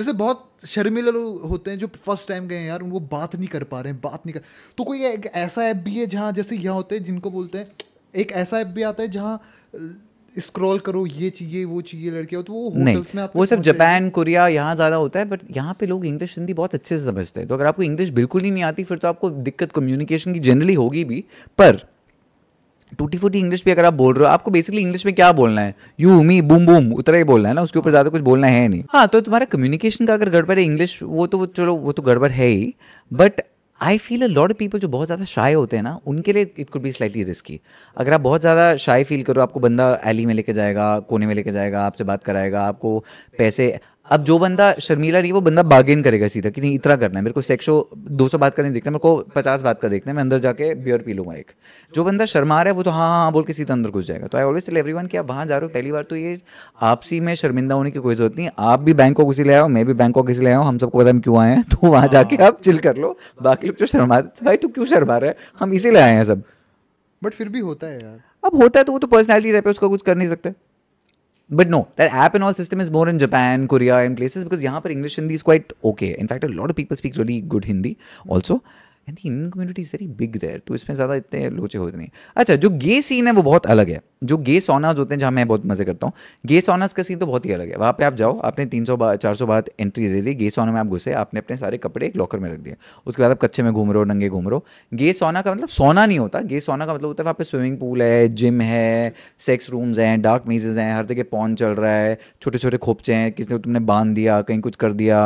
जैसे बहुत शर्मिले लोग होते हैं जो फर्स्ट टाइम गए हैं यार उनको बात नहीं कर पा रहे हैं बात नहीं कर तो कोई एक ऐसा ऐप भी है जहाँ जैसे यह होते हैं जिनको बोलते हैं एक ऐसा ऐप भी आता है जहाँ स्क्रॉल करो ये चाहिए वो चाहिए लड़के हो तो वो होटल्स में वो सब जापान कोरिया यहाँ ज़्यादा होता है बट यहाँ पे लोग इंग्लिश हिंदी बहुत अच्छे से समझते हैं तो अगर आपको इंग्लिश बिल्कुल ही नहीं आती फिर तो आपको दिक्कत कम्युनिकेशन की जनरली होगी भी पर टूटी फूटी इंग्लिश भी अगर आप बोल रहे हो आपको बेसिकली इंग्लिश में क्या बोलना है यू मी बूम बूम उतना ही बोलना है ना उसके ऊपर ज़्यादा कुछ बोलना है नहीं हाँ तो तुम्हारा कम्युनिकेशन का अगर गड़बड़ है इंग्लिश वो तो चलो वो तो गड़बड़ है ही but I feel a lot people जो बहुत ज़्यादा शाय होते हैं ना उनके लिए it could be slightly risky अगर आप बहुत ज़्यादा शाय फील करो आपको बंदा एली में लेके जाएगा कोने में लेके जाएगा आपसे बात कराएगा आपको पैसे अब जो बंदा शर्मिला नहीं वो बंदा बार्गेन करेगा सीधा कि नहीं इतना करना है मेरे को सेक्शो दो सौ बात का नहीं देखना मेरे को पचास बात का देखना है मैं अंदर जाके बियर पी लूंगा एक जो बंदा शर्मा रहा है वो तो हाँ हाँ, हाँ बोल के सीधा अंदर घुस जाएगा तो आई ऑलवेज एवरी वन कि आप वहाँ जा रहे हो पहली बार तो ये आपसी में शर्मिंदा होने की कोई जरूरत नहीं आप भी बैंक को किसी ले आओ मैं भी को किसी ले आओ हम सबको पता हम क्यों आए हैं तो वहाँ जाके हाँ। आप चिल कर लो बाकी लोग जो शर्मा भाई तू क्यों शर्मा रहा है हम इसीलिए आए हैं सब बट फिर भी होता है यार अब होता है तो वो तो पर्सनैलिटी टाइप है उसका कुछ कर नहीं सकते But no, that app and all system is more in Japan, Korea, and places because here par English Hindi is quite okay. In fact, a lot of people speak really good Hindi also. And Indian community is very big there तो इसमें ज़्यादा इतने लोचे होते नहीं अच्छा जो गे scene है वो बहुत अलग है जो गे सोनाज होते हैं जहाँ मैं बहुत मज़े करता हूँ गे सोनाज का सीन तो बहुत ही अलग है वहाँ पे आप जाओ आपने तीन सौ चार सौ बाद एंट्री दे दी गे सोना में आप घुसे आपने अपने सारे कपड़े एक लॉकर में रख दिए उसके बाद आप कच्चे में घूम रहे हो नंगे घूम रहे हो गे सोना का मतलब सोना नहीं होता गे सोना का मतलब होता है वहाँ पे स्विमिंग पूल है जिम है सेक्स रूम्स हैं डार्क मेजेज हैं हर जगह पॉन चल रहा है छोटे छोटे खोपचे हैं किसने तुमने बांध दिया कहीं कुछ कर दिया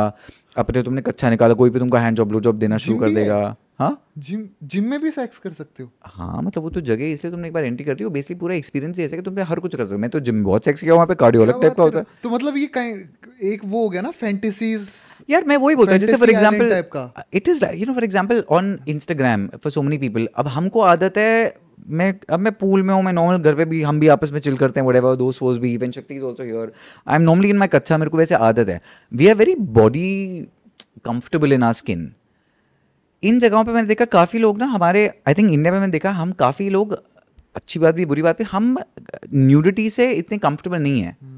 अपने तो तुमने कच्चा निकाला कोई भी तुमको हैंड जॉब ब्लू जॉब देना शुरू कर देगा हाँ जिम जिम में भी सेक्स कर सकते हो हाँ मतलब वो तो जगह इसलिए तुमने एक बार एंट्री करती हो बेसिकली पूरा एक्सपीरियंस ऐसा कि तुमने हर कुछ कर सकते मैं तो जिम बहुत सेक्स किया वहाँ पे कार्डियोलॉग टाइप का होता है तो मतलब ये कहीं एक वो हो गया ना फैंटेसीज यार मैं वही बोलता हूँ जैसे for example it is you know for example on Instagram for so many people अब हमको आदत है मैं अब मैं पूल में हूँ मैं नॉर्मल घर पे भी हम भी आपस में चिल करते हैं वडेवर दोस्त वोस्त भी even Shakti is also your I am normally in my कच्छा मेरे को वैसे आदत है we are very body comfortable in our skin इन जगहों पे मैंने देखा काफ़ी लोग ना हमारे आई थिंक इंडिया में मैंने देखा हम काफ़ी लोग अच्छी बात भी बुरी बात भी हम न्यूडिटी से इतने कंफर्टेबल नहीं है hmm.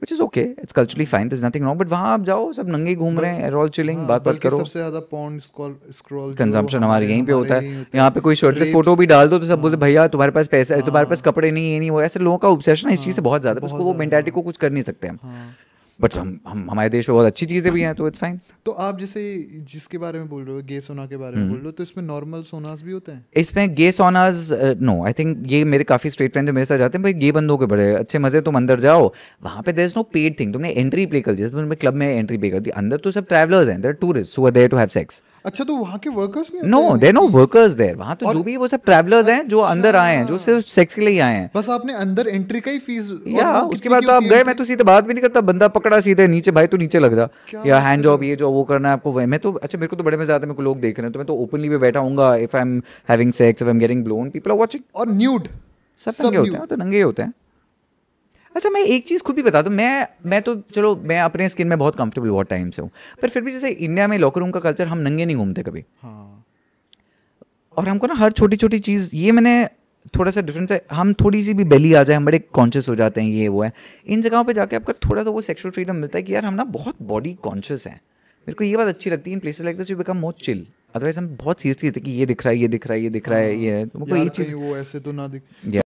Which is okay it's culturally fine this nothing wrong but वहाँ आप जाओ सब नंगे घूम रहे हैं ऑल चिलिंग हाँ, बात बात करो सबसे ज्यादा पॉन्ड स्क्रॉल कंजम्पशन हमारे यहीं पे होता है यहाँ पे कोई शर्टलेस फोटो भी डाल दो तो सब बोलते हाँ। भैया तुम्हारे पास पैसा हाँ। तुम्हारे पास कपड़े नहीं ये नहीं वो ऐसे लोगों का ऑब्सेशन है इस चीज़ से बहुत ज्यादा उसको वो मेंटेलिटी को कुछ कर नहीं सकते हम बट हम हम हमारे देश में बहुत अच्छी चीज़ें भी हैं तो इट्स फाइन तो आप जैसे जिसके बारे में बोल रहे हो गे सोना के बारे में हम्म। बोल रहे हो तो इसमें नॉर्मल सोनास भी होते हैं इसमें गे सोनास नो आई थिंक ये मेरे काफ़ी स्ट्रेट फ्रेंड्स मेरे साथ जाते हैं भाई गे बंदों के बड़े अच्छे मज़े तुम अंदर जाओ वहाँ पे there is no paid thing तुमने एंट्री पे कर दी तुमने क्लब में एंट्री पे कर दी अंदर तो सब ट्रैवलर्स हैं there tourist who are there to have sex अच्छा तो वहाँ के वर्कर्स नहीं no there no workers there वहाँ तो जो भी वो सब ट्रैवलर्स हैं जो अंदर आए हैं जो अच्छा। सिर्फ सेक्स के लिए आए हैं बस आपने अंदर एंट्री का ही फीस या उसके बाद तो आप गए मैं तो सीधे बात भी नहीं करता बंदा पकड़ा सीधे नीचे भाई तो नीचे लग जा या हैंड जॉब ये जो वो करना है आपको मैं तो अच्छा मेरे को तो बड़े मजा आता है मेरे को लोग देख रहे हैं तो मैं तो ओपनली भी बैठा हूँ if I am having sex if I am getting blown people are watching और न्यूड सब नंगे होते हैं तो नंगे होते हैं अच्छा मैं एक चीज़ खुद भी बता दूँ मैं मैं तो चलो मैं अपने स्किन में बहुत कंफर्टेबल बहुत टाइम से हूँ पर फिर भी जैसे इंडिया में लॉकर रूम का कल्चर हम नंगे नहीं घूमते कभी हाँ। और हमको ना हर छोटी छोटी चीज़ ये मैंने थोड़ा सा डिफरेंस है हम थोड़ी सी भी बेली आ जाए हम बड़े कॉन्शियस हो जाते हैं ये वो है इन जगहों पे जाके आपका थोड़ा तो वो सेक्सुअल फ्रीडम मिलता है कि यार हम ना बहुत बॉडी कॉन्शियस हैं मेरे को ये बात अच्छी लगती है in places like this you become more chill otherwise हम बहुत सीरियसली थे कि ये दिख रहा है ये दिख रहा है ये दिख रहा है ये तो ये चीज़ वो ऐसे तो ना दिख